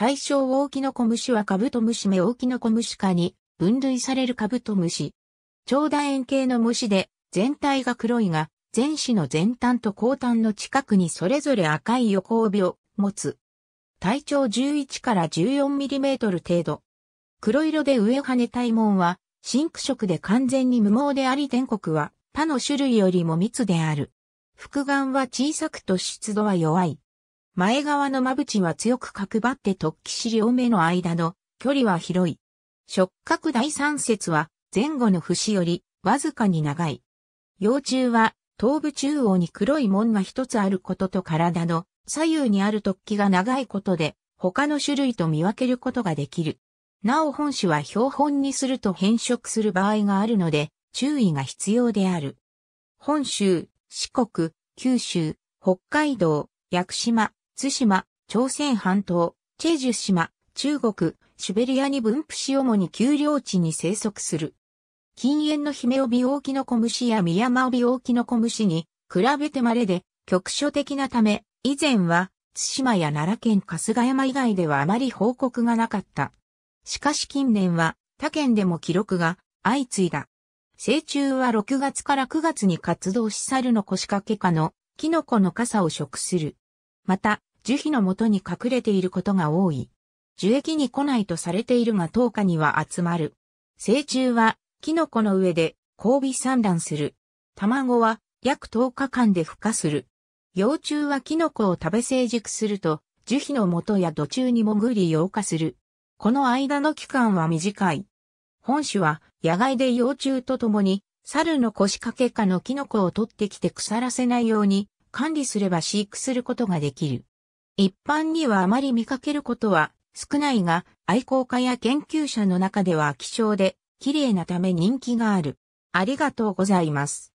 対象大きのノコムシはカブトムシ目大きキノコムシ科に分類されるカブトムシ。長楕円形の虫で全体が黒いが、前肢の前端と後端の近くにそれぞれ赤い横帯を持つ。体長11から14ミリメートル程度。黒色で上羽体毛は、ンク色で完全に無毛であり全国は他の種類よりも密である。複眼は小さくと湿度は弱い。前側の間ちは強く角張って突起し両目の間の距離は広い。触覚第三節は前後の節よりわずかに長い。幼虫は頭部中央に黒い門が一つあることと体の左右にある突起が長いことで他の種類と見分けることができる。なお本種は標本にすると変色する場合があるので注意が必要である。本州、四国、九州、北海道、屋久島、対馬、朝鮮半島、チェジュ島、中国、シベリアに分布し主に丘陵地に生息する。禁煙の姫帯大きのオキコムシや宮山帯大きのオキコムシに比べて稀で局所的なため、以前は対馬や奈良県春日山以外ではあまり報告がなかった。しかし近年は他県でも記録が相次いだ。成虫は6月から9月に活動し猿の腰掛け科のキノコの傘を食する。また、樹皮のもとに隠れていることが多い。樹液に来ないとされているが10日には集まる。成虫はキノコの上で交尾産卵する。卵は約10日間で孵化する。幼虫はキノコを食べ成熟すると、樹皮の元や土中に潜り溶化する。この間の期間は短い。本種は野外で幼虫と共に猿の腰掛け下のキノコを取ってきて腐らせないように管理すれば飼育することができる。一般にはあまり見かけることは少ないが、愛好家や研究者の中では希少で、綺麗なため人気がある。ありがとうございます。